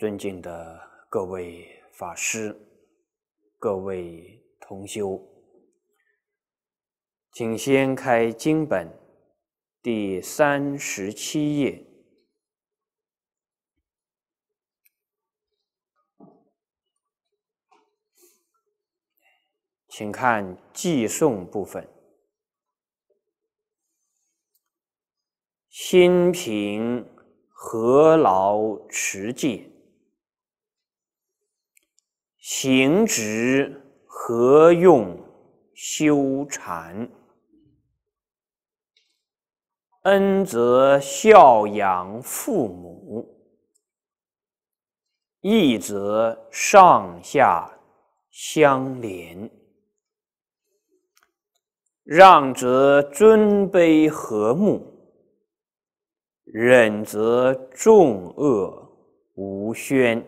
尊敬的各位法师、各位同修，请先开经本第三十七页，请看寄送部分，心平何劳持戒。行直何用修禅？恩则孝养父母，义则上下相连，让则尊卑和睦，忍则众恶无宣。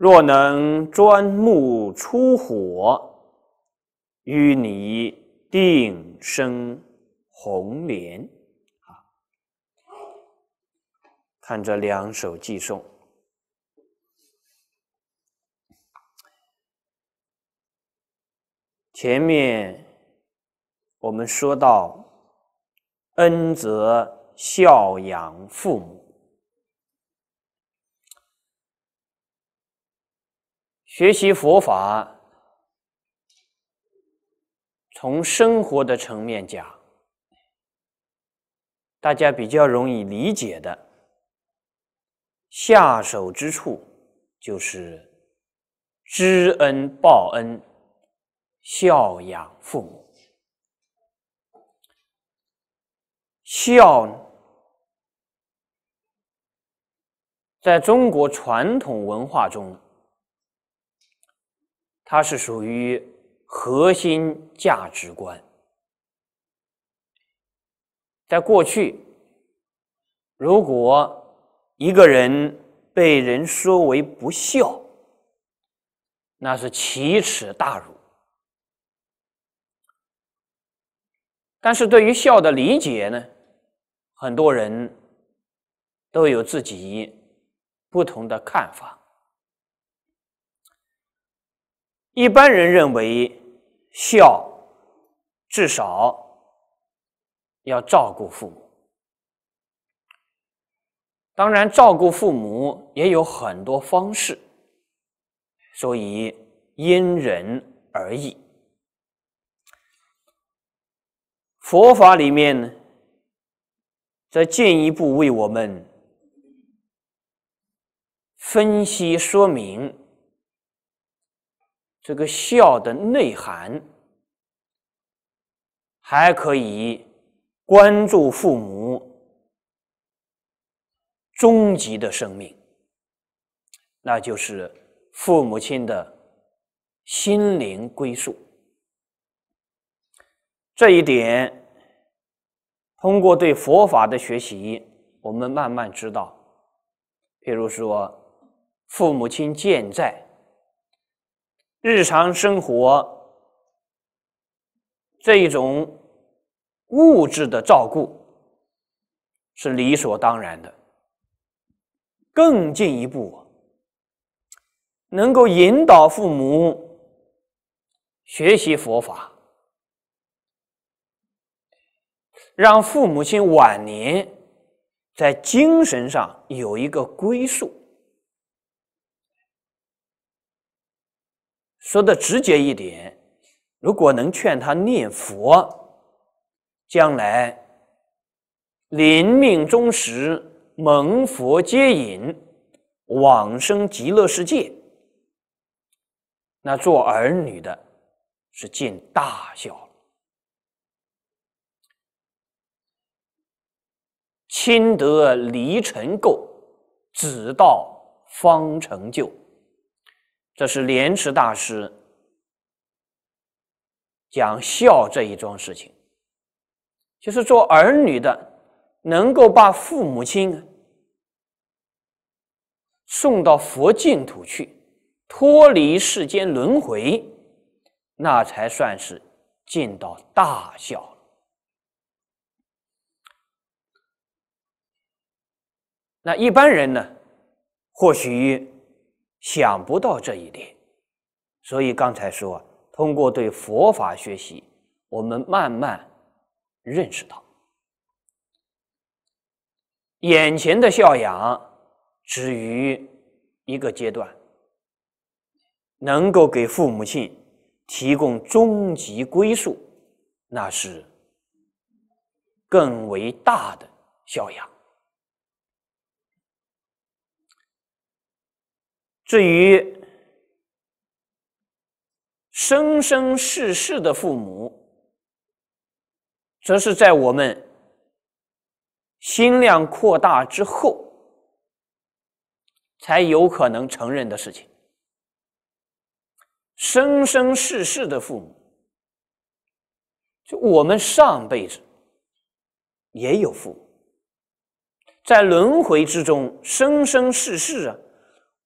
若能钻木出火，与你定生红莲。啊，看这两首寄送。前面我们说到，恩泽孝养父母。学习佛法，从生活的层面讲，大家比较容易理解的下手之处，就是知恩报恩、孝养父母。孝，在中国传统文化中。它是属于核心价值观。在过去，如果一个人被人说为不孝，那是奇耻大辱。但是对于孝的理解呢，很多人都有自己不同的看法。一般人认为，孝至少要照顾父母。当然，照顾父母也有很多方式，所以因人而异。佛法里面呢，在进一步为我们分析说明。这个孝的内涵，还可以关注父母终极的生命，那就是父母亲的心灵归宿。这一点，通过对佛法的学习，我们慢慢知道。比如说，父母亲健在。日常生活这一种物质的照顾是理所当然的。更进一步，能够引导父母学习佛法，让父母亲晚年在精神上有一个归宿。说的直接一点，如果能劝他念佛，将来临命终时蒙佛接引，往生极乐世界，那做儿女的是尽大孝了。亲得离尘垢，子道方成就。这是莲池大师讲孝这一桩事情，就是做儿女的能够把父母亲送到佛净土去，脱离世间轮回，那才算是尽到大孝。那一般人呢，或许。想不到这一点，所以刚才说，通过对佛法学习，我们慢慢认识到，眼前的孝养止于一个阶段，能够给父母亲提供终极归宿，那是更为大的孝养。至于生生世世的父母，则是在我们心量扩大之后，才有可能承认的事情。生生世世的父母，就我们上辈子也有父母，在轮回之中生生世世啊。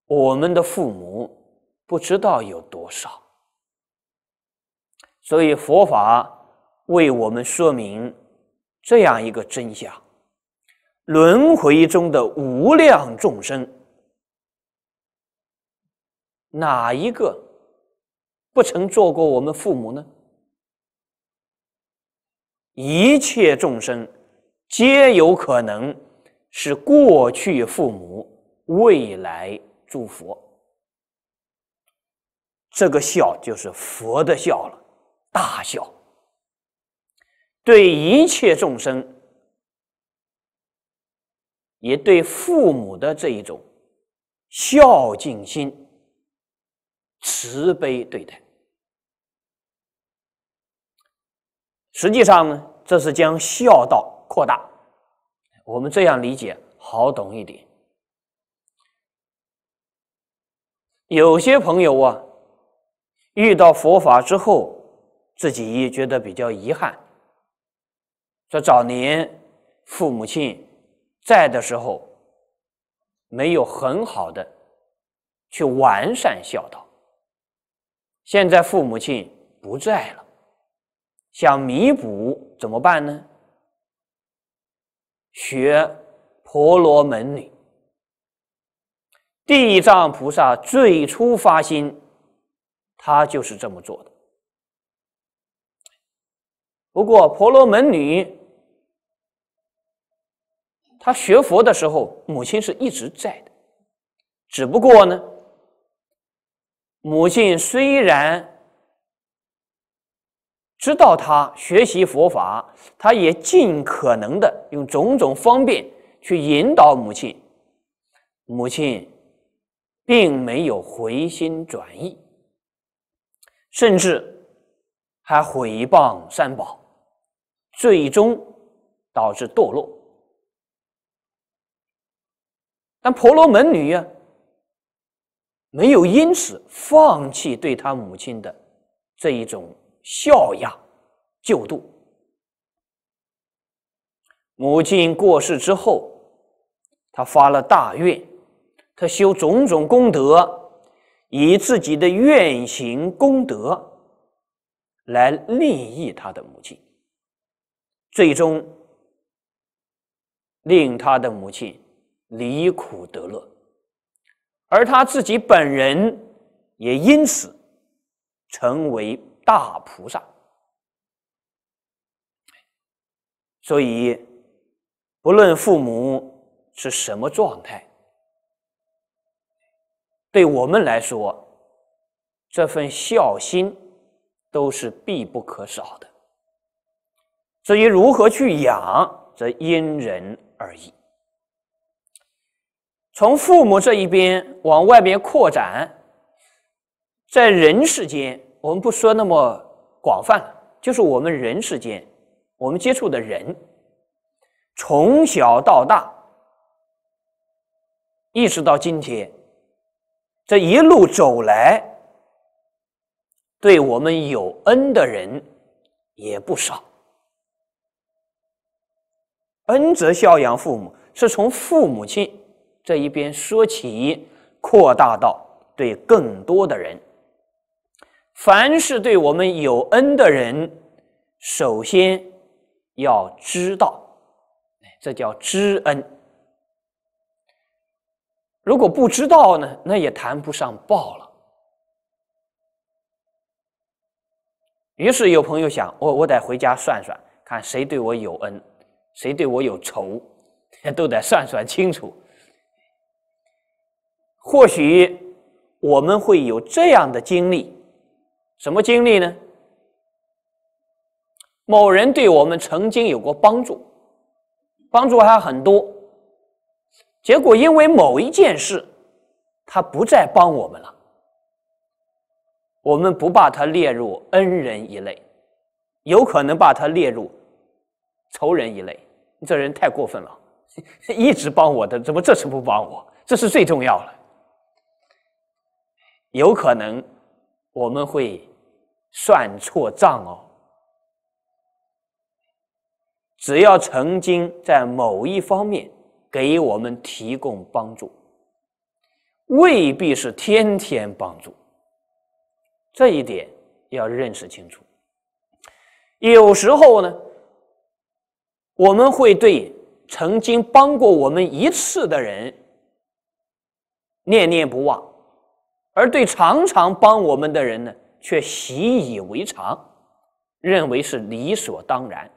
我们的父母不知道有多少，所以佛法为我们说明这样一个真相：轮回中的无量众生，哪一个不曾做过我们父母呢？一切众生皆有可能是过去父母，未来。祝佛，这个孝就是佛的孝了，大孝，对一切众生，也对父母的这一种孝敬心，慈悲对待。实际上呢，这是将孝道扩大，我们这样理解好懂一点。有些朋友啊，遇到佛法之后，自己也觉得比较遗憾。说早年父母亲在的时候，没有很好的去完善孝道。现在父母亲不在了，想弥补怎么办呢？学婆罗门女。地藏菩萨最初发心，他就是这么做的。不过婆罗门女，她学佛的时候，母亲是一直在的。只不过呢，母亲虽然知道他学习佛法，他也尽可能的用种种方便去引导母亲，母亲。并没有回心转意，甚至还毁谤三宝，最终导致堕落。但婆罗门女啊，没有因此放弃对她母亲的这一种孝养、救度。母亲过世之后，她发了大愿。他修种种功德，以自己的愿行功德来利益他的母亲，最终令他的母亲离苦得乐，而他自己本人也因此成为大菩萨。所以，不论父母是什么状态。对我们来说，这份孝心都是必不可少的。至于如何去养，则因人而异。从父母这一边往外边扩展，在人世间，我们不说那么广泛，就是我们人世间，我们接触的人，从小到大，一直到今天。这一路走来，对我们有恩的人也不少。恩泽孝养父母，是从父母亲这一边说起，扩大到对更多的人。凡是对我们有恩的人，首先要知道，这叫知恩。如果不知道呢，那也谈不上报了。于是有朋友想：我我得回家算算，看谁对我有恩，谁对我有仇，都得算算清楚。或许我们会有这样的经历：什么经历呢？某人对我们曾经有过帮助，帮助还很多。结果，因为某一件事，他不再帮我们了。我们不把他列入恩人一类，有可能把他列入仇人一类。你这人太过分了，一直帮我的，怎么这次不帮我？这是最重要的。有可能我们会算错账哦。只要曾经在某一方面。给我们提供帮助，未必是天天帮助，这一点要认识清楚。有时候呢，我们会对曾经帮过我们一次的人念念不忘，而对常常帮我们的人呢，却习以为常，认为是理所当然。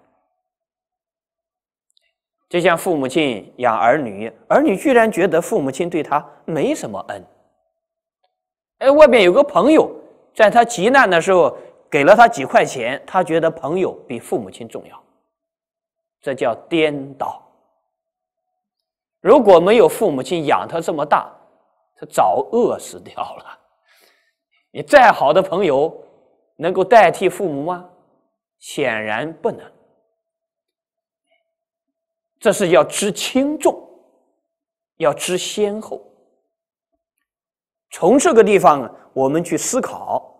就像父母亲养儿女，儿女居然觉得父母亲对他没什么恩。哎，外边有个朋友在他极难的时候给了他几块钱，他觉得朋友比父母亲重要，这叫颠倒。如果没有父母亲养他这么大，他早饿死掉了。你再好的朋友，能够代替父母吗？显然不能。这是要知轻重，要知先后。从这个地方我们去思考，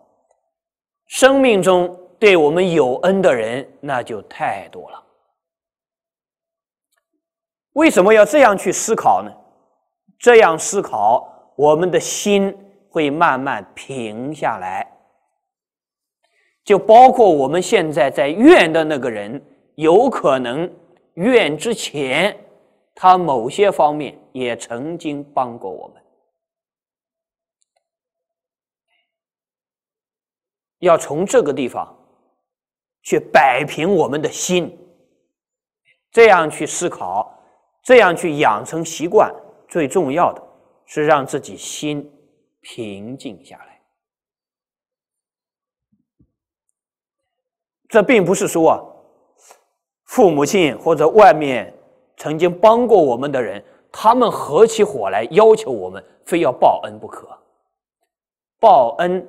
生命中对我们有恩的人，那就太多了。为什么要这样去思考呢？这样思考，我们的心会慢慢平下来。就包括我们现在在怨的那个人，有可能。愿之前，他某些方面也曾经帮过我们。要从这个地方去摆平我们的心，这样去思考，这样去养成习惯，最重要的是让自己心平静下来。这并不是说。父母亲或者外面曾经帮过我们的人，他们合起伙来要求我们，非要报恩不可。报恩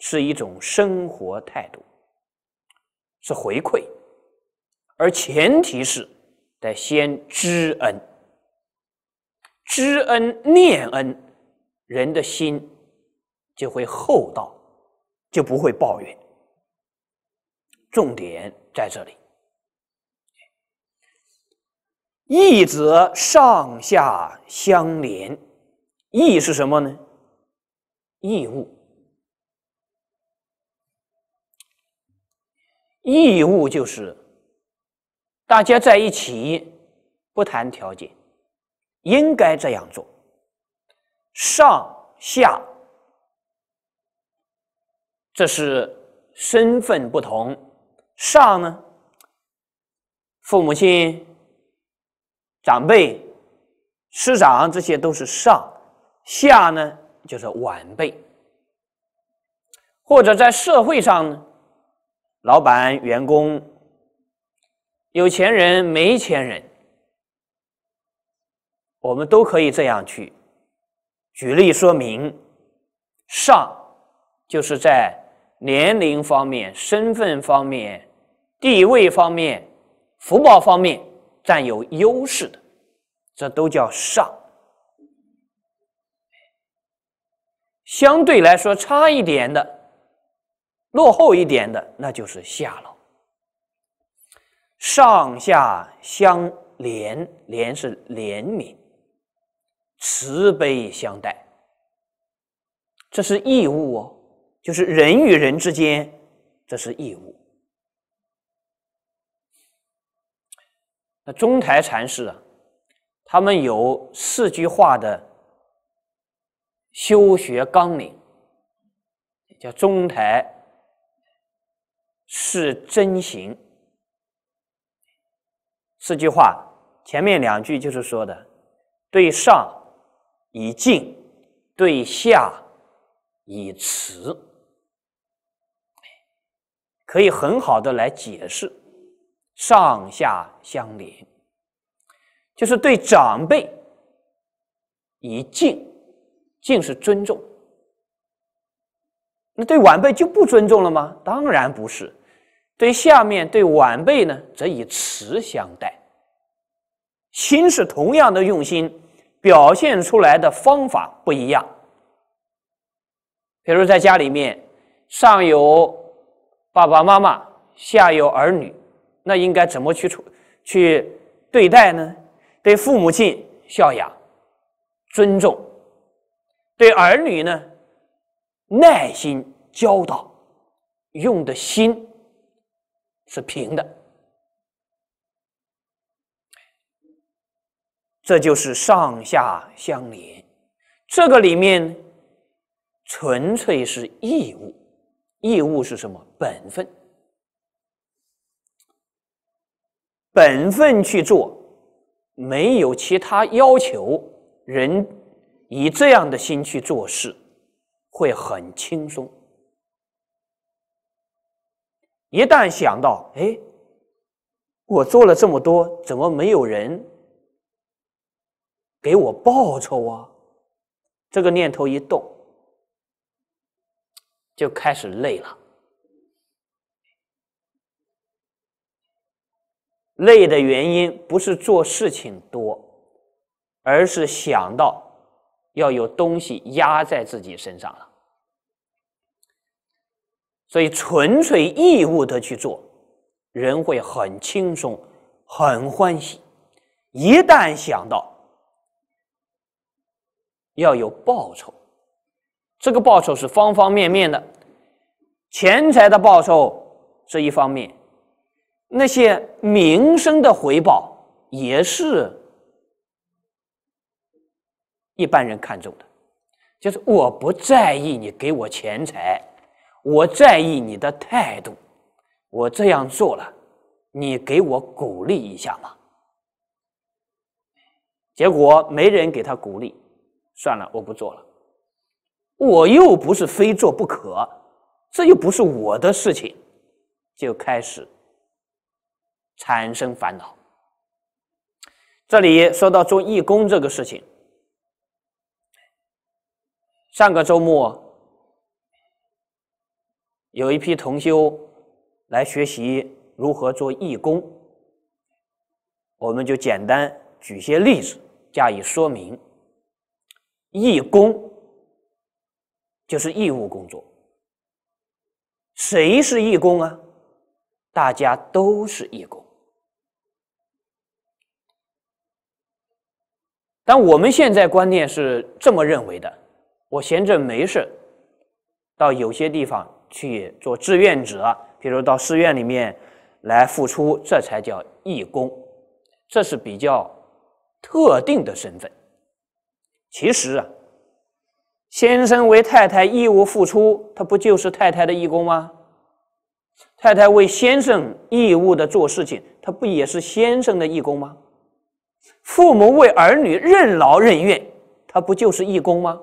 是一种生活态度，是回馈，而前提是得先知恩，知恩念恩，人的心就会厚道，就不会抱怨。重点在这里。义则上下相连，义是什么呢？义务，义务就是大家在一起不谈条件，应该这样做。上下这是身份不同，上呢，父母亲。长辈、师长，这些都是上；下呢，就是晚辈。或者在社会上呢，老板、员工、有钱人、没钱人，我们都可以这样去举例说明。上就是在年龄方面、身份方面、地位方面、福报方面。占有优势的，这都叫上；相对来说差一点的、落后一点的，那就是下了。上下相连，连是怜悯、慈悲相待，这是义务哦，就是人与人之间，这是义务。那中台禅师啊，他们有四句话的修学纲领，叫中台是真行。四句话前面两句就是说的：对上以静，对下以慈，可以很好的来解释。上下相连，就是对长辈以敬，敬是尊重。那对晚辈就不尊重了吗？当然不是。对下面对晚辈呢，则以慈相待，心是同样的用心，表现出来的方法不一样。比如在家里面，上有爸爸妈妈，下有儿女。那应该怎么去处去对待呢？对父母亲孝养、尊重；对儿女呢，耐心教导，用的心是平的。这就是上下相连。这个里面纯粹是义务，义务是什么？本分。本分去做，没有其他要求。人以这样的心去做事，会很轻松。一旦想到，哎，我做了这么多，怎么没有人给我报酬啊？这个念头一动，就开始累了。累的原因不是做事情多，而是想到要有东西压在自己身上了。所以纯粹义务的去做，人会很轻松、很欢喜。一旦想到要有报酬，这个报酬是方方面面的，钱财的报酬是一方面。那些名声的回报也是一般人看重的，就是我不在意你给我钱财，我在意你的态度。我这样做了，你给我鼓励一下嘛。结果没人给他鼓励，算了，我不做了。我又不是非做不可，这又不是我的事情，就开始。产生烦恼。这里说到做义工这个事情，上个周末有一批同修来学习如何做义工，我们就简单举些例子加以说明。义工就是义务工作，谁是义工啊？大家都是义工。但我们现在观念是这么认为的：我闲着没事，到有些地方去做志愿者，比如到寺院里面来付出，这才叫义工，这是比较特定的身份。其实啊，先生为太太义务付出，他不就是太太的义工吗？太太为先生义务的做事情，他不也是先生的义工吗？父母为儿女任劳任怨，他不就是义工吗？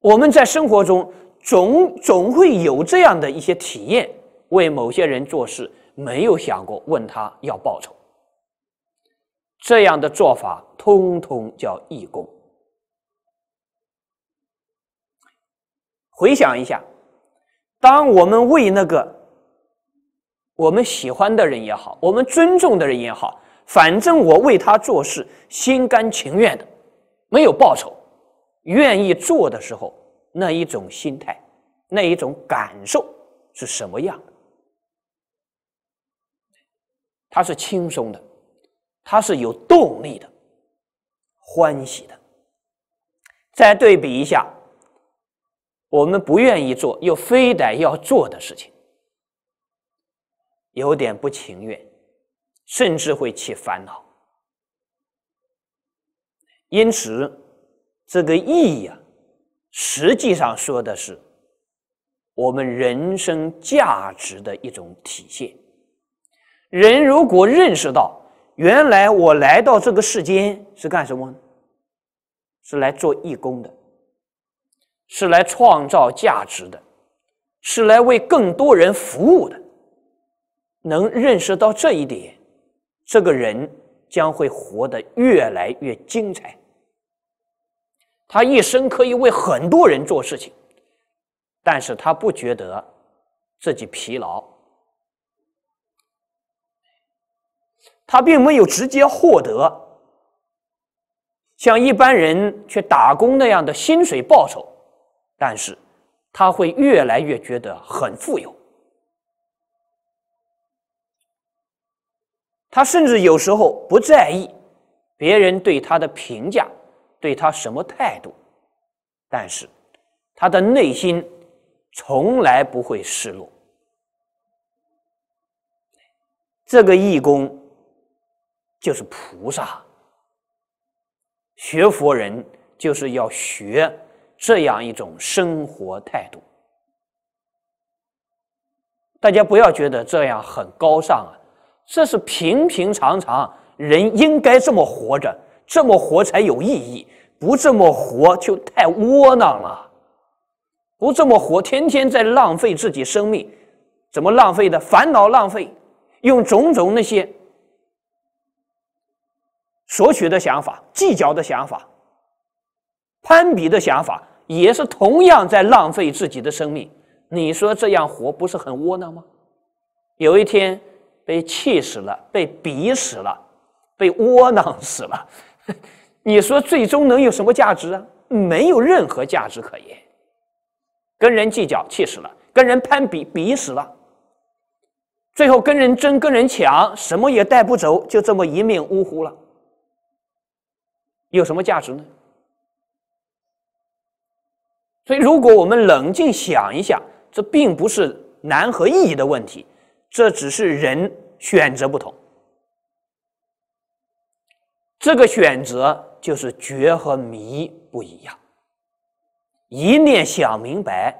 我们在生活中总总会有这样的一些体验：为某些人做事，没有想过问他要报酬。这样的做法，通通叫义工。回想一下，当我们为那个。我们喜欢的人也好，我们尊重的人也好，反正我为他做事，心甘情愿的，没有报酬，愿意做的时候，那一种心态，那一种感受是什么样？他是轻松的，他是有动力的，欢喜的。再对比一下，我们不愿意做又非得要做的事情。有点不情愿，甚至会起烦恼。因此，这个义呀，实际上说的是我们人生价值的一种体现。人如果认识到，原来我来到这个世间是干什么？是来做义工的，是来创造价值的，是来为更多人服务的。能认识到这一点，这个人将会活得越来越精彩。他一生可以为很多人做事情，但是他不觉得自己疲劳。他并没有直接获得像一般人去打工那样的薪水报酬，但是他会越来越觉得很富有。他甚至有时候不在意别人对他的评价，对他什么态度，但是他的内心从来不会失落。这个义工就是菩萨，学佛人就是要学这样一种生活态度。大家不要觉得这样很高尚啊。这是平平常常人应该这么活着，这么活才有意义。不这么活就太窝囊了，不这么活，天天在浪费自己生命。怎么浪费的？烦恼浪费，用种种那些索取的想法、计较的想法、攀比的想法，也是同样在浪费自己的生命。你说这样活不是很窝囊吗？有一天。被气死了，被逼死了，被窝囊死了。你说最终能有什么价值啊？没有任何价值可言。跟人计较，气死了；跟人攀比，比死了。最后跟人争，跟人抢，什么也带不走，就这么一命呜呼了。有什么价值呢？所以，如果我们冷静想一想，这并不是难和易的问题。这只是人选择不同，这个选择就是觉和迷不一样。一念想明白，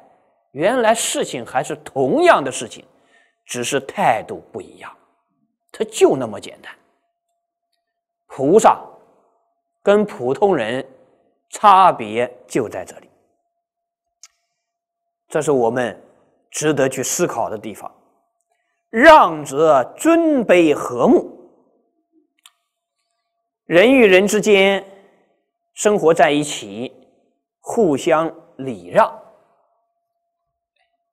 原来事情还是同样的事情，只是态度不一样。它就那么简单。菩萨跟普通人差别就在这里，这是我们值得去思考的地方。让则尊卑和睦，人与人之间生活在一起，互相礼让，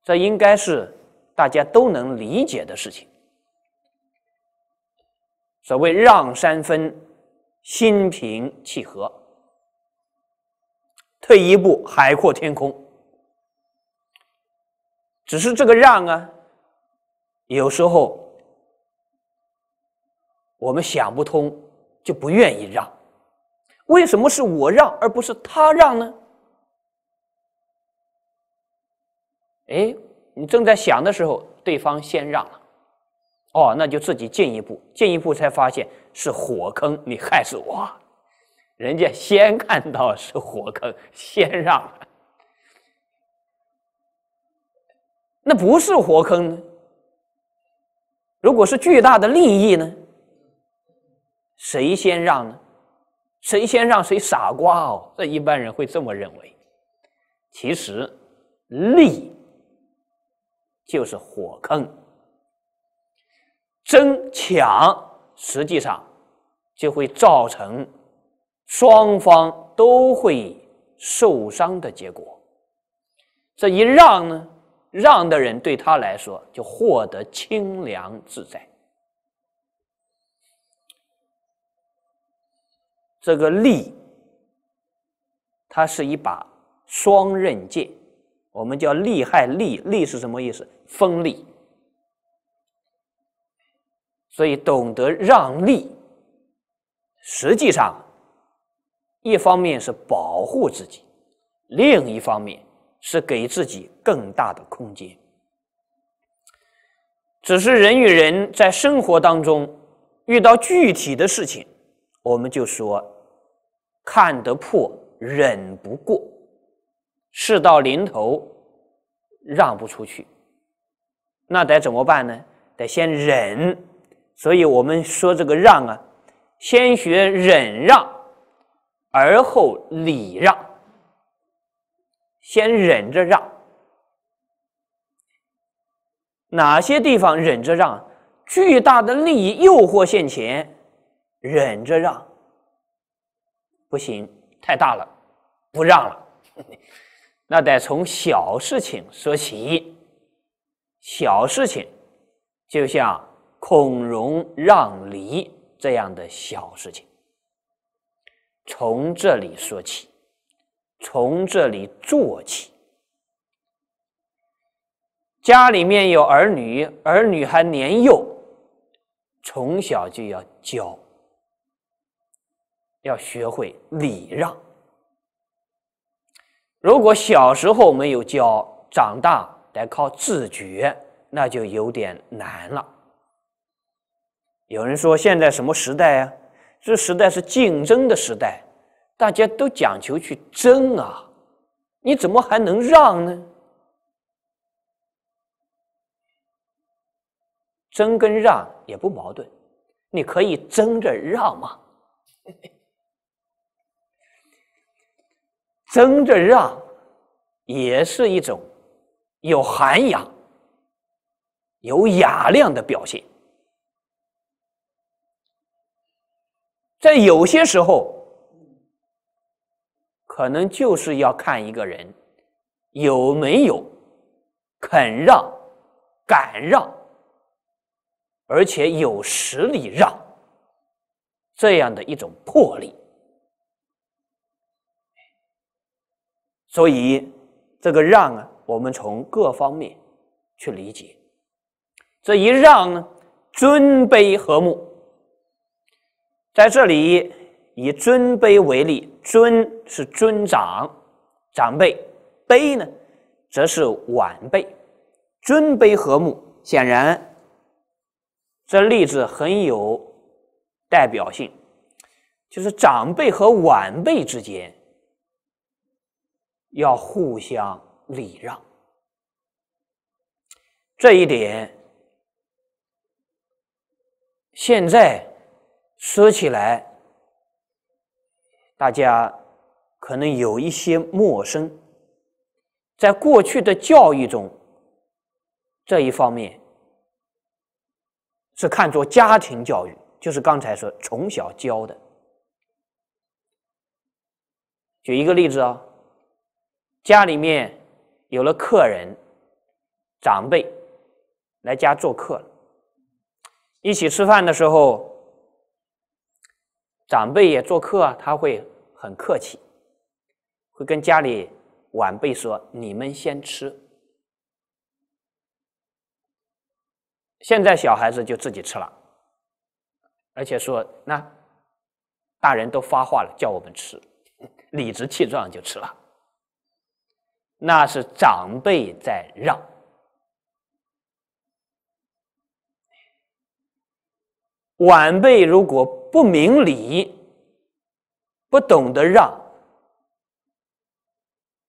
这应该是大家都能理解的事情。所谓“让三分，心平气和”，退一步，海阔天空。只是这个“让”啊。有时候我们想不通，就不愿意让。为什么是我让而不是他让呢？哎，你正在想的时候，对方先让了。哦，那就自己进一步进一步才发现是火坑，你害死我！人家先看到是火坑，先让了。那不是火坑。如果是巨大的利益呢？谁先让呢？谁先让谁傻瓜哦？这一般人会这么认为。其实，利就是火坑，争抢实际上就会造成双方都会受伤的结果。这一让呢？让的人对他来说就获得清凉自在。这个利，它是一把双刃剑，我们叫利害。利利是什么意思？锋利。所以懂得让利，实际上，一方面是保护自己，另一方面。是给自己更大的空间，只是人与人在生活当中遇到具体的事情，我们就说看得破，忍不过，事到临头让不出去，那得怎么办呢？得先忍，所以我们说这个让啊，先学忍让，而后礼让。先忍着让，哪些地方忍着让？巨大的利益诱惑现前，忍着让不行，太大了，不让了。那得从小事情说起，小事情就像孔融让梨这样的小事情，从这里说起。从这里做起，家里面有儿女，儿女还年幼，从小就要教，要学会礼让。如果小时候没有教，长大得靠自觉，那就有点难了。有人说，现在什么时代啊？这时代是竞争的时代。大家都讲求去争啊，你怎么还能让呢？争跟让也不矛盾，你可以争着让嘛，争着让也是一种有涵养、有雅量的表现，在有些时候。可能就是要看一个人有没有肯让、敢让，而且有实力让这样的一种魄力。所以，这个让啊，我们从各方面去理解。这一让呢，尊卑和睦。在这里，以尊卑为例。尊是尊长、长辈，卑呢，则是晚辈。尊卑和睦，显然这例子很有代表性，就是长辈和晚辈之间要互相礼让。这一点现在说起来。大家可能有一些陌生，在过去的教育中，这一方面是看作家庭教育，就是刚才说从小教的。举一个例子啊，家里面有了客人，长辈来家做客了，一起吃饭的时候。长辈也做客啊，他会很客气，会跟家里晚辈说：“你们先吃。”现在小孩子就自己吃了，而且说：“那大人都发话了，叫我们吃，理直气壮就吃了。”那是长辈在让晚辈，如果。不明理，不懂得让，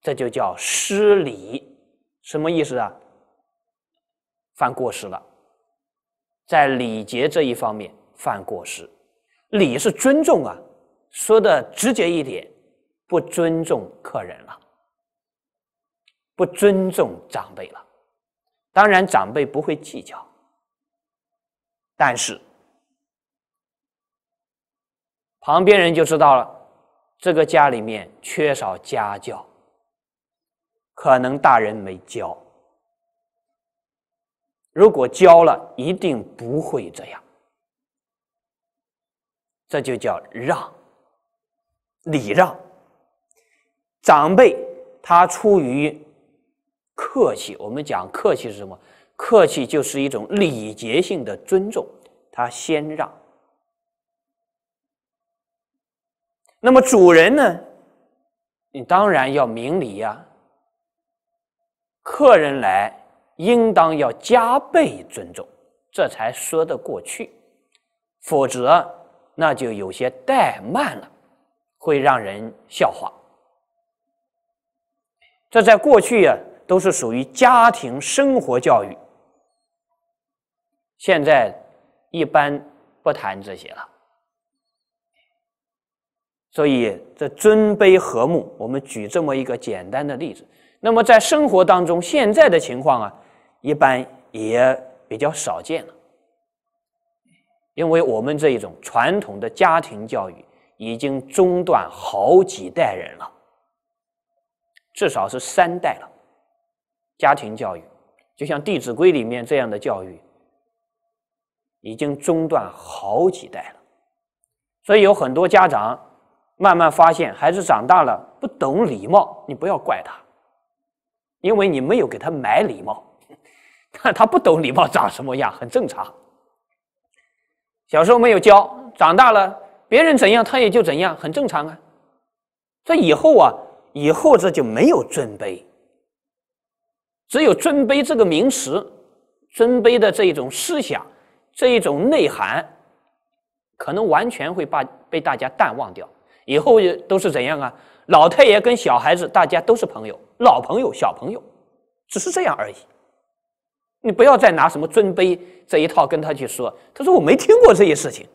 这就叫失礼。什么意思啊？犯过失了，在礼节这一方面犯过失，礼是尊重啊。说的直接一点，不尊重客人了，不尊重长辈了。当然，长辈不会计较，但是。旁边人就知道了，这个家里面缺少家教，可能大人没教。如果教了，一定不会这样。这就叫让，礼让。长辈他出于客气，我们讲客气是什么？客气就是一种礼节性的尊重，他先让。那么主人呢？你当然要明理呀。客人来，应当要加倍尊重，这才说得过去。否则，那就有些怠慢了，会让人笑话。这在过去呀，都是属于家庭生活教育。现在一般不谈这些了。所以，这尊卑和睦，我们举这么一个简单的例子。那么，在生活当中，现在的情况啊，一般也比较少见了，因为我们这一种传统的家庭教育已经中断好几代人了，至少是三代了。家庭教育，就像《弟子规》里面这样的教育，已经中断好几代了，所以有很多家长。慢慢发现，孩子长大了不懂礼貌，你不要怪他，因为你没有给他买礼貌。他不懂礼貌长什么样，很正常。小时候没有教，长大了别人怎样，他也就怎样，很正常啊。这以后啊，以后这就没有尊卑，只有尊卑这个名词，尊卑的这一种思想，这一种内涵，可能完全会把被大家淡忘掉。以后也都是怎样啊？老太爷跟小孩子，大家都是朋友，老朋友、小朋友，只是这样而已。你不要再拿什么尊卑这一套跟他去说。他说我没听过这些事情，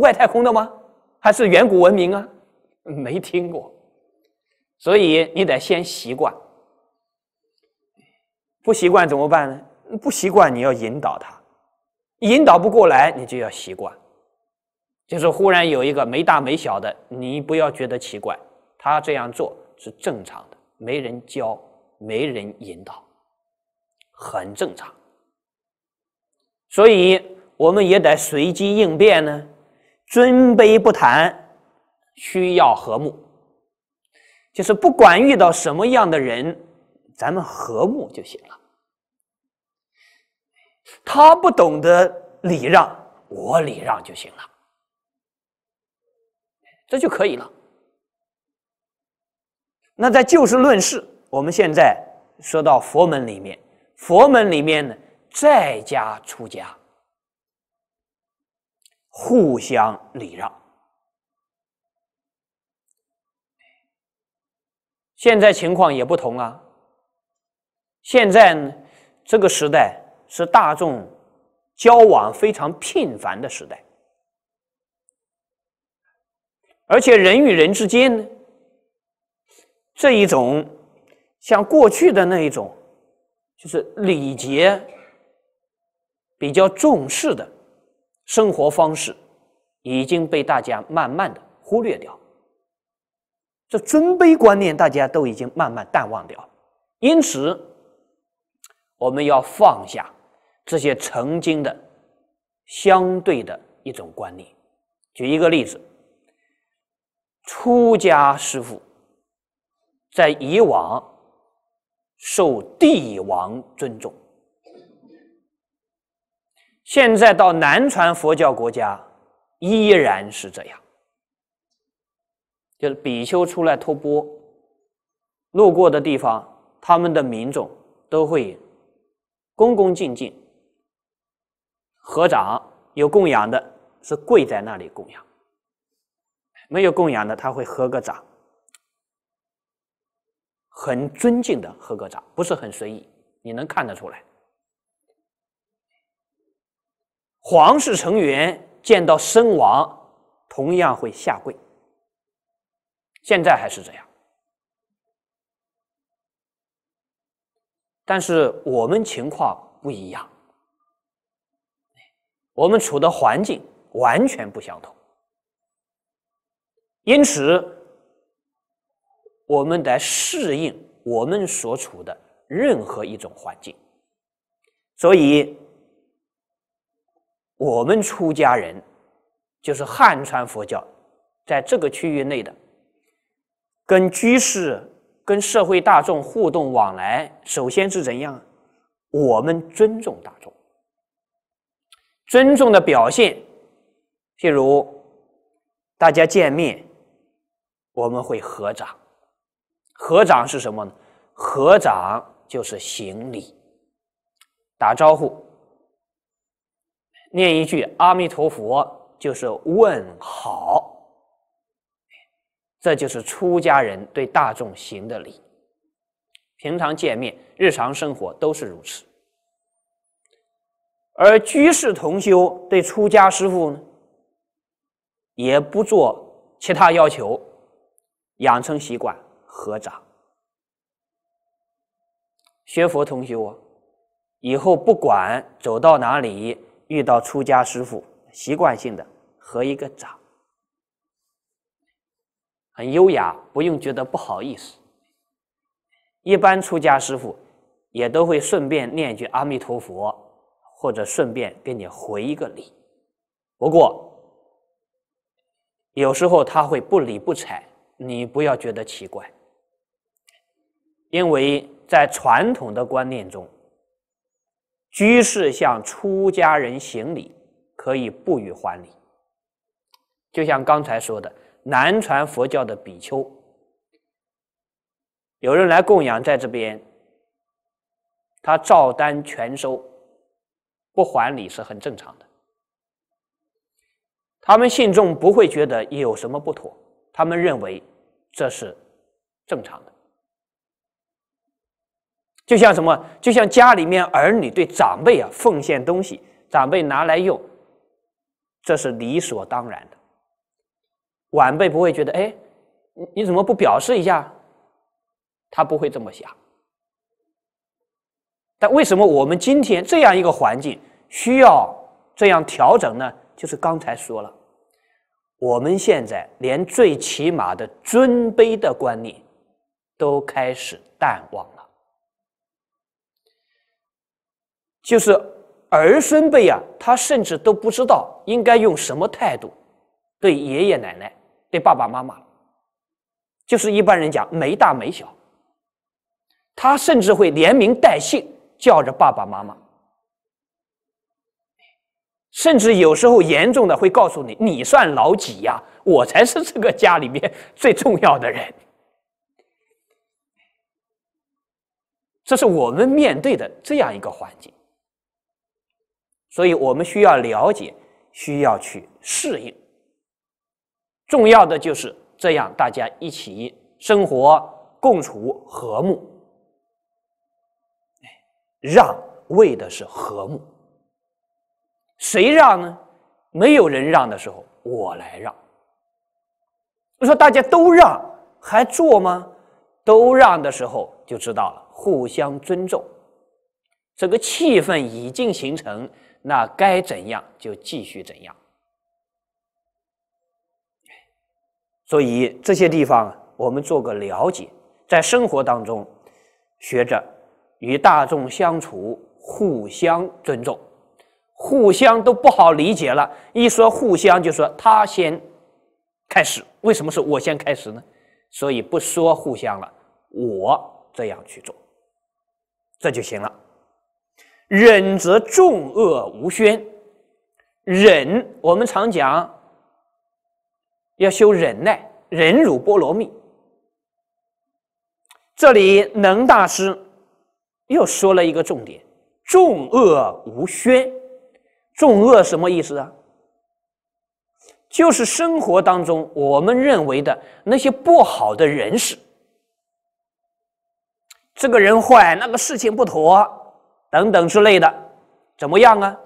外太空的吗？还是远古文明啊？没听过。所以你得先习惯。不习惯怎么办呢？不习惯你要引导他，引导不过来你就要习惯。就是忽然有一个没大没小的，你不要觉得奇怪，他这样做是正常的，没人教，没人引导，很正常。所以我们也得随机应变呢，尊卑不谈，需要和睦。就是不管遇到什么样的人，咱们和睦就行了。他不懂得礼让，我礼让就行了。这就可以了。那在就事论事，我们现在说到佛门里面，佛门里面呢，在家出家，互相礼让。现在情况也不同啊。现在呢，这个时代是大众交往非常频繁的时代。而且人与人之间呢，这一种像过去的那一种，就是礼节比较重视的生活方式，已经被大家慢慢的忽略掉。这尊卑观念大家都已经慢慢淡忘掉，因此我们要放下这些曾经的相对的一种观念。举一个例子。出家师傅在以往受帝王尊重，现在到南传佛教国家依然是这样，就是比丘出来托钵，路过的地方，他们的民众都会恭恭敬敬合掌，有供养的是跪在那里供养。没有供养的，他会合个掌，很尊敬的合个掌，不是很随意，你能看得出来。皇室成员见到身亡，同样会下跪，现在还是这样，但是我们情况不一样，我们处的环境完全不相同。因此，我们得适应我们所处的任何一种环境。所以，我们出家人就是汉传佛教在这个区域内的，跟居士、跟社会大众互动往来，首先是怎样？我们尊重大众，尊重的表现，譬如大家见面。我们会合掌，合掌是什么呢？合掌就是行礼、打招呼，念一句“阿弥陀佛”就是问好，这就是出家人对大众行的礼。平常见面、日常生活都是如此。而居士同修对出家师傅呢，也不做其他要求。养成习惯，合掌，学佛同修啊，以后不管走到哪里，遇到出家师傅，习惯性的合一个掌，很优雅，不用觉得不好意思。一般出家师傅也都会顺便念一句阿弥陀佛，或者顺便给你回一个礼。不过，有时候他会不理不睬。你不要觉得奇怪，因为在传统的观念中，居士向出家人行礼可以不予还礼。就像刚才说的，南传佛教的比丘，有人来供养在这边，他照单全收，不还礼是很正常的，他们信众不会觉得有什么不妥。他们认为这是正常的，就像什么？就像家里面儿女对长辈啊奉献东西，长辈拿来用，这是理所当然的。晚辈不会觉得，哎，你怎么不表示一下？他不会这么想。但为什么我们今天这样一个环境需要这样调整呢？就是刚才说了。我们现在连最起码的尊卑的观念都开始淡忘了，就是儿孙辈啊，他甚至都不知道应该用什么态度对爷爷奶奶、对爸爸妈妈，就是一般人讲没大没小，他甚至会连名带姓叫着爸爸妈妈。甚至有时候严重的会告诉你：“你算老几呀？我才是这个家里面最重要的人。”这是我们面对的这样一个环境，所以我们需要了解，需要去适应。重要的就是这样，大家一起生活，共处和睦，让为的是和睦。谁让呢？没有人让的时候，我来让。我说，大家都让还做吗？都让的时候就知道了，互相尊重，这个气氛已经形成，那该怎样就继续怎样。所以这些地方我们做个了解，在生活当中学着与大众相处，互相尊重。互相都不好理解了，一说互相就说他先开始，为什么是我先开始呢？所以不说互相了，我这样去做，这就行了。忍则众恶无宣，忍我们常讲要修忍耐，忍辱波罗蜜。这里能大师又说了一个重点：众恶无宣。众恶什么意思啊？就是生活当中我们认为的那些不好的人事，这个人坏，那个事情不妥，等等之类的，怎么样啊？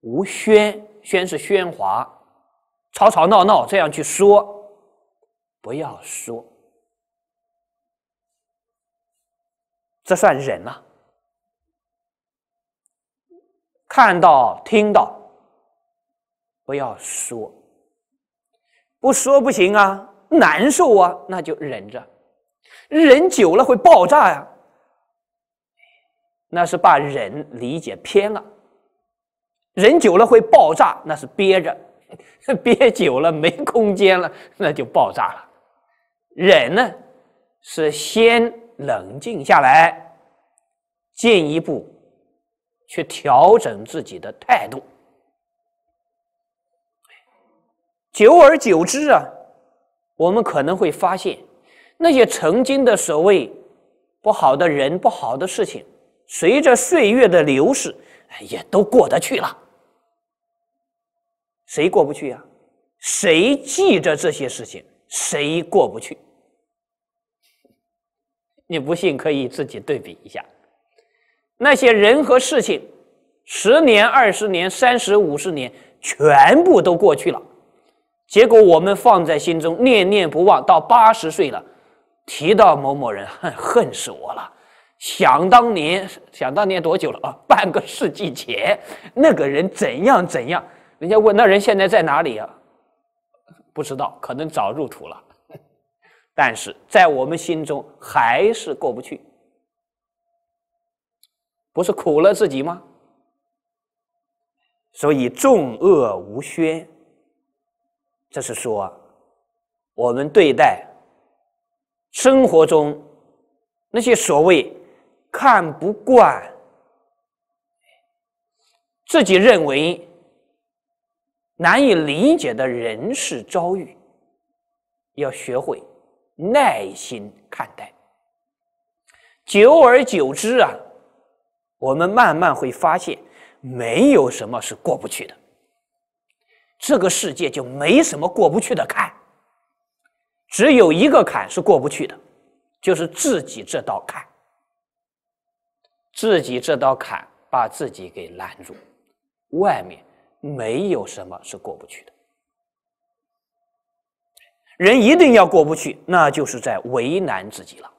无喧，喧是喧哗，吵吵闹闹，这样去说，不要说，这算忍了。看到、听到，不要说，不说不行啊，难受啊，那就忍着，忍久了会爆炸呀。那是把忍理解偏了，忍久了会爆炸，那是憋着，憋久了没空间了，那就爆炸了。忍呢，是先冷静下来，进一步。去调整自己的态度，久而久之啊，我们可能会发现，那些曾经的所谓不好的人、不好的事情，随着岁月的流逝，也都过得去了。谁过不去呀？谁记着这些事情，谁过不去？你不信，可以自己对比一下。那些人和事情，十年、二十年、三十五、十年，全部都过去了。结果我们放在心中，念念不忘。到八十岁了，提到某某人，恨恨死我了。想当年，想当年多久了啊？半个世纪前，那个人怎样怎样？人家问那人现在在哪里啊？不知道，可能早入土了。但是在我们心中还是过不去。不是苦了自己吗？所以众恶无宣，这是说我们对待生活中那些所谓看不惯、自己认为难以理解的人事遭遇，要学会耐心看待，久而久之啊。我们慢慢会发现，没有什么是过不去的，这个世界就没什么过不去的坎，只有一个坎是过不去的，就是自己这道坎，自己这道坎把自己给拦住，外面没有什么是过不去的，人一定要过不去，那就是在为难自己了。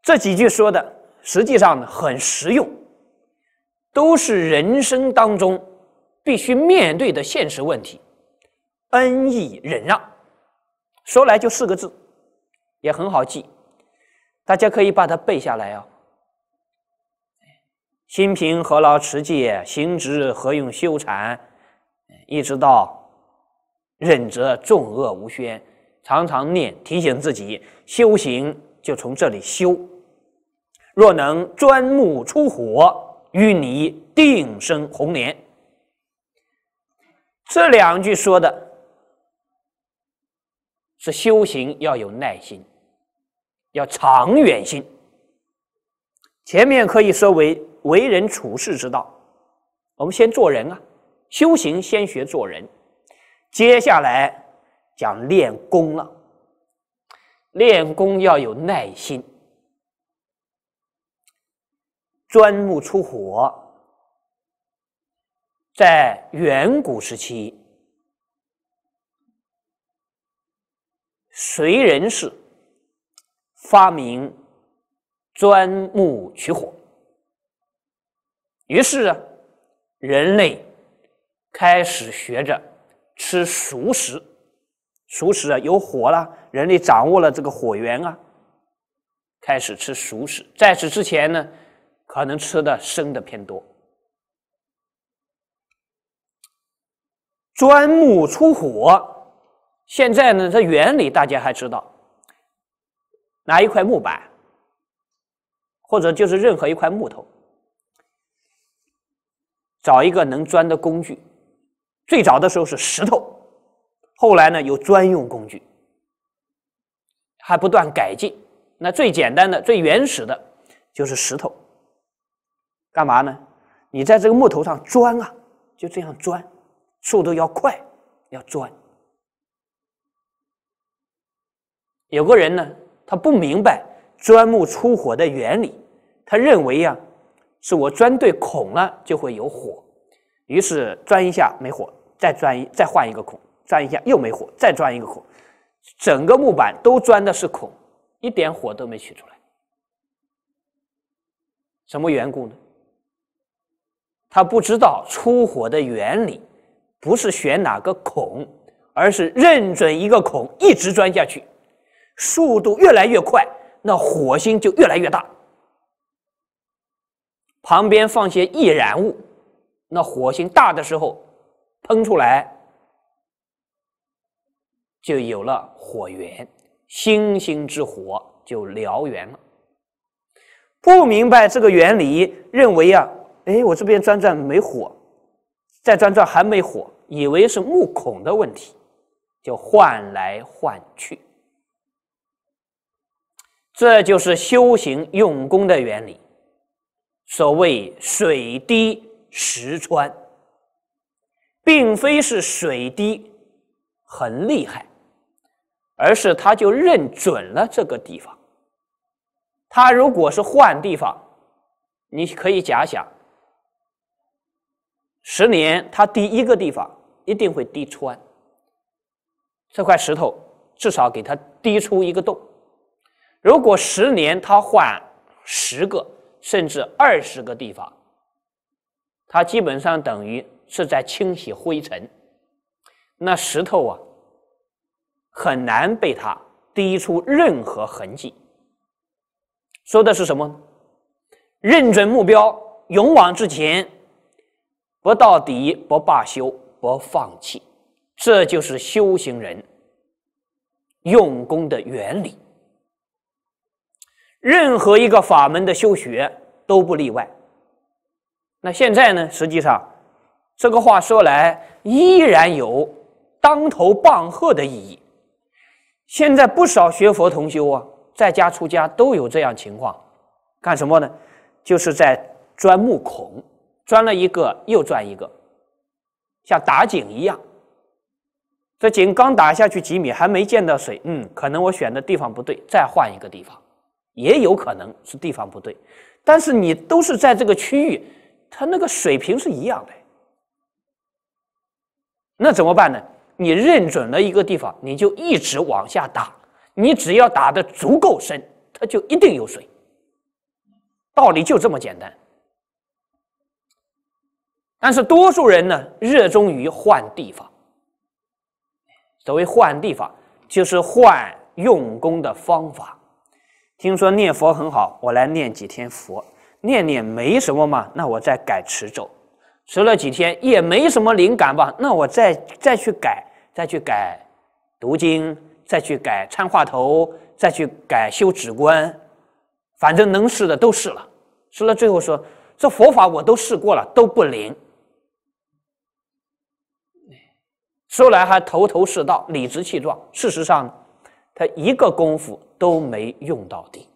这几句说的。实际上很实用，都是人生当中必须面对的现实问题。恩义忍让，说来就四个字，也很好记，大家可以把它背下来哦。心平何劳持戒，行直何用修禅，一直到忍则众恶无宣，常常念提醒自己，修行就从这里修。若能钻木出火，与你定生红莲。这两句说的是修行要有耐心，要长远心。前面可以说为为人处世之道，我们先做人啊，修行先学做人，接下来讲练功了，练功要有耐心。钻木出火，在远古时期，燧人氏发明钻木取火，于是人类开始学着吃熟食。熟食啊，有火了，人类掌握了这个火源啊，开始吃熟食。在此之前呢？可能吃的生的偏多，钻木出火。现在呢，它原理大家还知道，拿一块木板，或者就是任何一块木头，找一个能钻的工具。最早的时候是石头，后来呢有专用工具，还不断改进。那最简单的、最原始的就是石头。干嘛呢？你在这个木头上钻啊，就这样钻，速度要快，要钻。有个人呢，他不明白钻木出火的原理，他认为呀，是我钻对孔了就会有火，于是钻一下没火，再钻一再换一个孔，钻一下又没火，再钻一个孔，整个木板都钻的是孔，一点火都没取出来，什么缘故呢？他不知道出火的原理，不是选哪个孔，而是认准一个孔一直钻下去，速度越来越快，那火星就越来越大。旁边放些易燃物，那火星大的时候喷出来，就有了火源，星星之火就燎原了。不明白这个原理，认为啊。哎，我这边钻钻没火，再钻钻还没火，以为是木孔的问题，就换来换去。这就是修行用功的原理，所谓水滴石穿，并非是水滴很厉害，而是他就认准了这个地方。他如果是换地方，你可以假想。十年，它第一个地方一定会滴穿这块石头，至少给它滴出一个洞。如果十年它换十个，甚至二十个地方，它基本上等于是在清洗灰尘。那石头啊，很难被它滴出任何痕迹。说的是什么？认准目标，勇往直前。不到底不罢休，不放弃，这就是修行人用功的原理。任何一个法门的修学都不例外。那现在呢？实际上，这个话说来依然有当头棒喝的意义。现在不少学佛同修啊，在家出家都有这样情况，干什么呢？就是在钻木孔。钻了一个又钻一个，像打井一样。这井刚打下去几米，还没见到水。嗯，可能我选的地方不对，再换一个地方，也有可能是地方不对。但是你都是在这个区域，它那个水平是一样的。那怎么办呢？你认准了一个地方，你就一直往下打。你只要打的足够深，它就一定有水。道理就这么简单。但是多数人呢，热衷于换地方。所谓换地方，就是换用功的方法。听说念佛很好，我来念几天佛，念念没什么嘛，那我再改持咒，持了几天也没什么灵感吧，那我再再去改，再去改读经，再去改参话头，再去改修止观，反正能试的都试了，试了最后说，这佛法我都试过了，都不灵。说来还头头是道、理直气壮，事实上，他一个功夫都没用到底。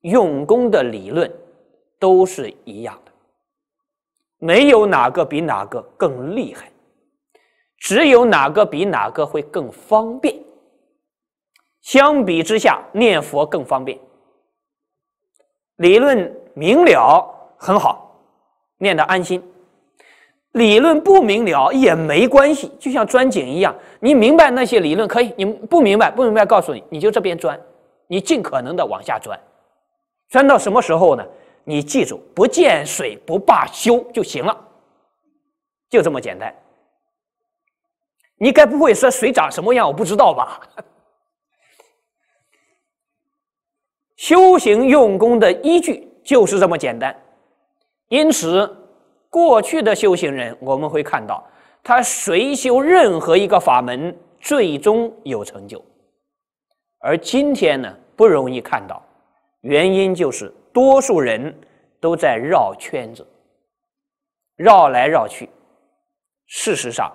用功的理论都是一样的，没有哪个比哪个更厉害，只有哪个比哪个会更方便。相比之下，念佛更方便。理论明了很好，念得安心。理论不明了也没关系，就像钻井一样，你明白那些理论可以，你不明白，不明白告诉你，你就这边钻，你尽可能的往下钻，钻到什么时候呢？你记住，不见水不罢休就行了，就这么简单。你该不会说水长什么样我不知道吧？修行用功的依据就是这么简单，因此。过去的修行人，我们会看到他随修任何一个法门，最终有成就；而今天呢，不容易看到，原因就是多数人都在绕圈子，绕来绕去，事实上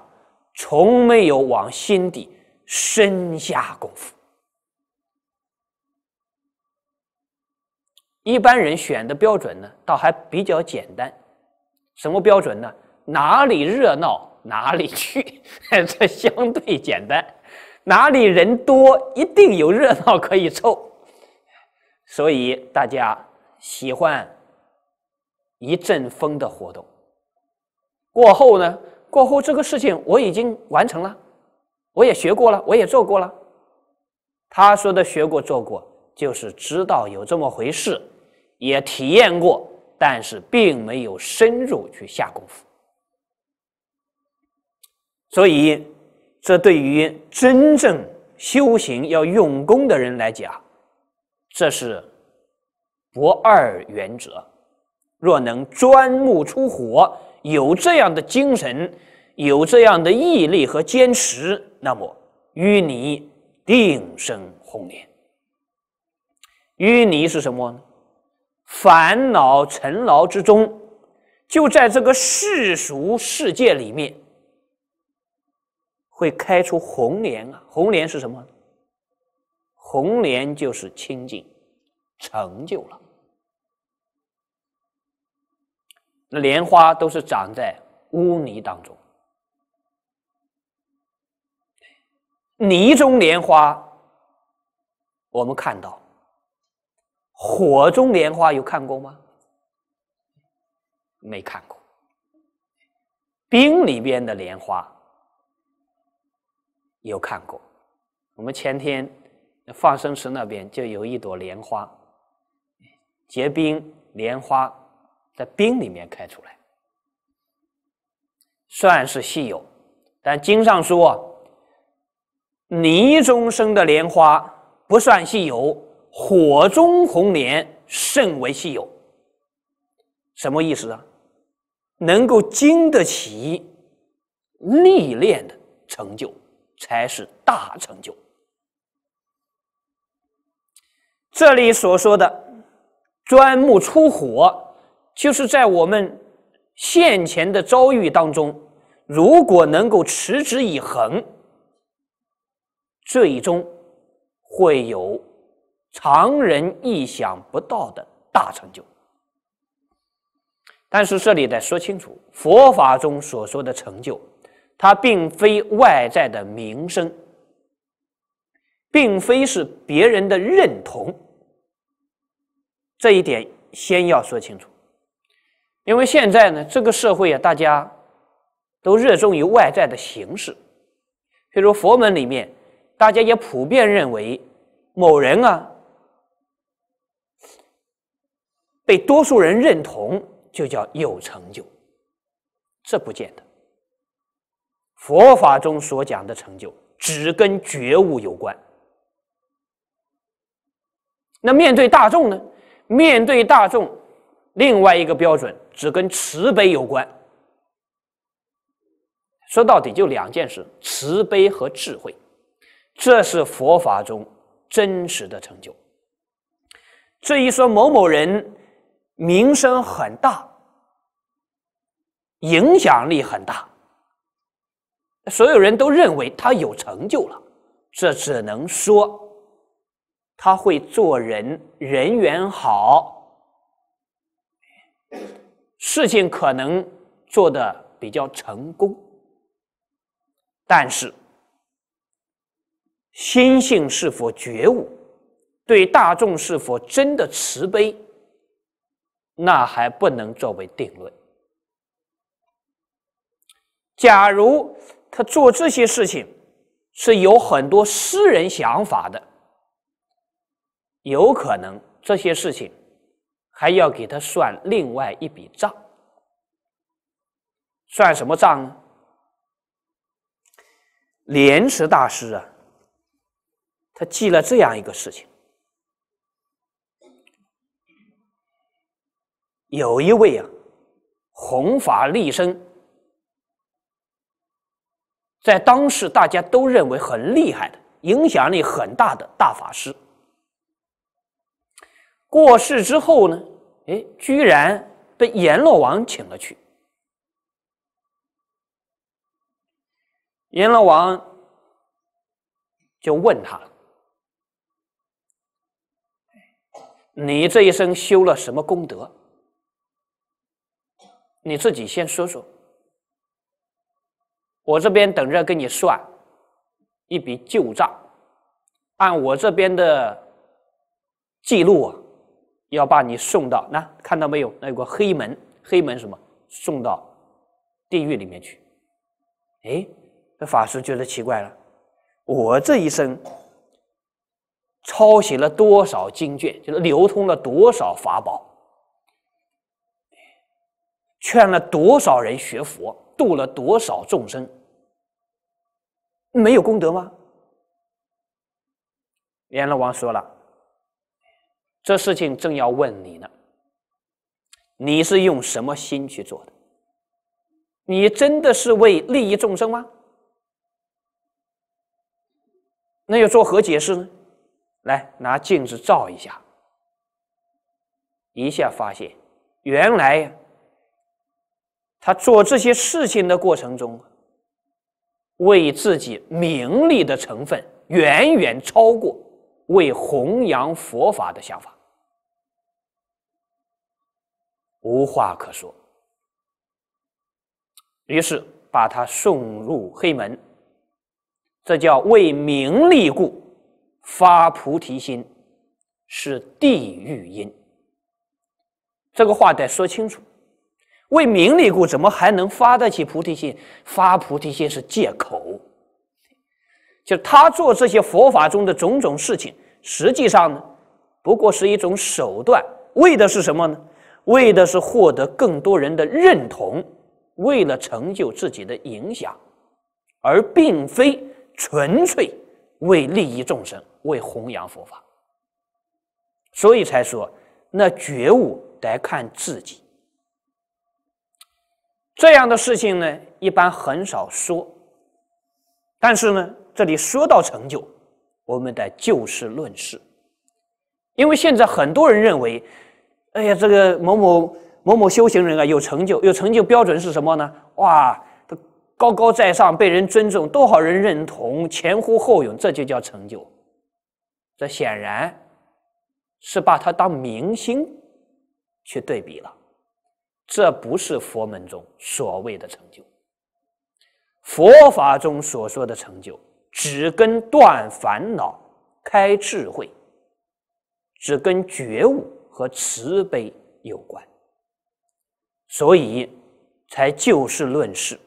从没有往心底深下功夫。一般人选的标准呢，倒还比较简单。什么标准呢？哪里热闹哪里去，这相对简单。哪里人多，一定有热闹可以凑。所以大家喜欢一阵风的活动。过后呢？过后这个事情我已经完成了，我也学过了，我也做过了。他说的学过、做过，就是知道有这么回事，也体验过。但是并没有深入去下功夫，所以这对于真正修行要用功的人来讲，这是不二原则。若能钻木出火，有这样的精神，有这样的毅力和坚持，那么淤泥定生红莲。淤泥是什么呢？烦恼尘劳之中，就在这个世俗世界里面，会开出红莲啊！红莲是什么？红莲就是清净成就了。那莲花都是长在污泥当中，泥中莲花，我们看到。火中莲花有看过吗？没看过。冰里边的莲花有看过。我们前天放生池那边就有一朵莲花结冰，莲花在冰里面开出来，算是稀有。但经上说，泥中生的莲花不算稀有。火中红莲甚为稀有，什么意思啊？能够经得起历练的成就，才是大成就。这里所说的“钻木出火”，就是在我们现前的遭遇当中，如果能够持之以恒，最终会有。常人意想不到的大成就，但是这里得说清楚，佛法中所说的成就，它并非外在的名声，并非是别人的认同，这一点先要说清楚。因为现在呢，这个社会啊，大家都热衷于外在的形式，譬如佛门里面，大家也普遍认为某人啊。被多数人认同就叫有成就，这不见得。佛法中所讲的成就，只跟觉悟有关。那面对大众呢？面对大众，另外一个标准只跟慈悲有关。说到底，就两件事：慈悲和智慧。这是佛法中真实的成就。至于说某某人，名声很大，影响力很大，所有人都认为他有成就了。这只能说他会做人，人缘好，事情可能做的比较成功。但是，心性是否觉悟，对大众是否真的慈悲？那还不能作为定论。假如他做这些事情是有很多私人想法的，有可能这些事情还要给他算另外一笔账。算什么账呢？莲池大师啊，他记了这样一个事情。有一位啊，弘法立身，在当时大家都认为很厉害的、影响力很大的大法师，过世之后呢，哎，居然被阎罗王请了去。阎罗王就问他你这一生修了什么功德？”你自己先说说，我这边等着跟你算一笔旧账。按我这边的记录啊，要把你送到那，看到没有？那有个黑门，黑门什么？送到地狱里面去。哎，这法师觉得奇怪了，我这一生抄写了多少经卷，就是流通了多少法宝。劝了多少人学佛，度了多少众生，没有功德吗？阎罗王说了，这事情正要问你呢。你是用什么心去做的？你真的是为利益众生吗？那又作何解释呢？来，拿镜子照一下，一下发现原来。他做这些事情的过程中，为自己名利的成分远远超过为弘扬佛法的想法，无话可说。于是把他送入黑门，这叫为名利故发菩提心，是地狱因。这个话得说清楚。为名利故，怎么还能发得起菩提心？发菩提心是借口，就他做这些佛法中的种种事情，实际上呢，不过是一种手段。为的是什么呢？为的是获得更多人的认同，为了成就自己的影响，而并非纯粹为利益众生、为弘扬佛法。所以才说，那觉悟得看自己。这样的事情呢，一般很少说。但是呢，这里说到成就，我们得就事论事。因为现在很多人认为，哎呀，这个某某某某修行人啊，有成就。有成就标准是什么呢？哇，他高高在上，被人尊重，多少人认同，前呼后拥，这就叫成就。这显然是把他当明星去对比了。这不是佛门中所谓的成就，佛法中所说的成就，只跟断烦恼、开智慧，只跟觉悟和慈悲有关，所以才就事论事。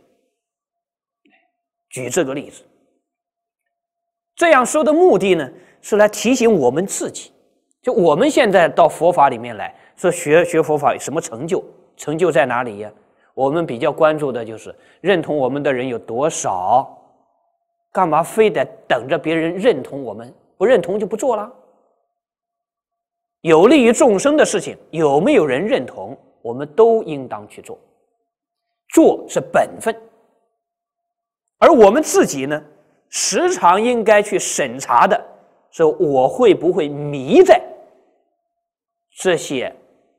举这个例子，这样说的目的呢，是来提醒我们自己，就我们现在到佛法里面来说，学学佛法有什么成就？成就在哪里？呀？我们比较关注的就是认同我们的人有多少？干嘛非得等着别人认同我们？不认同就不做了？有利于众生的事情，有没有人认同，我们都应当去做。做是本分，而我们自己呢，时常应该去审查的是我会不会迷在这些。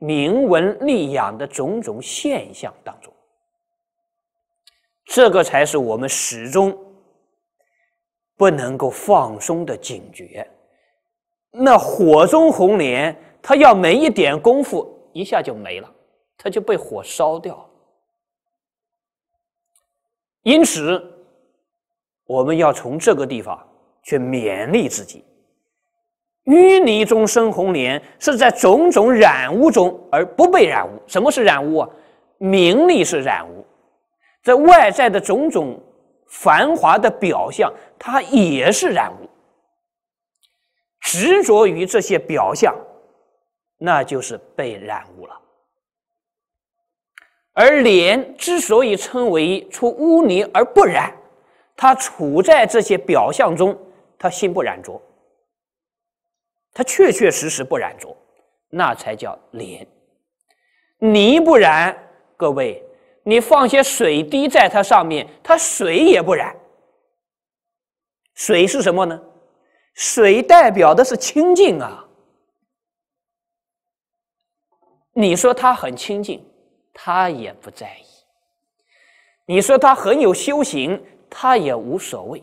铭文立养的种种现象当中，这个才是我们始终不能够放松的警觉。那火中红莲，它要没一点功夫，一下就没了，它就被火烧掉。因此，我们要从这个地方去勉励自己。淤泥中生红莲，是在种种染污中而不被染污。什么是染污啊？名利是染污，在外在的种种繁华的表象，它也是染污。执着于这些表象，那就是被染污了。而莲之所以称为出污泥而不染，它处在这些表象中，它心不染浊。它确确实实不染浊，那才叫莲。泥不染，各位，你放些水滴在它上面，它水也不染。水是什么呢？水代表的是清净啊。你说它很清净，它也不在意；你说它很有修行，它也无所谓。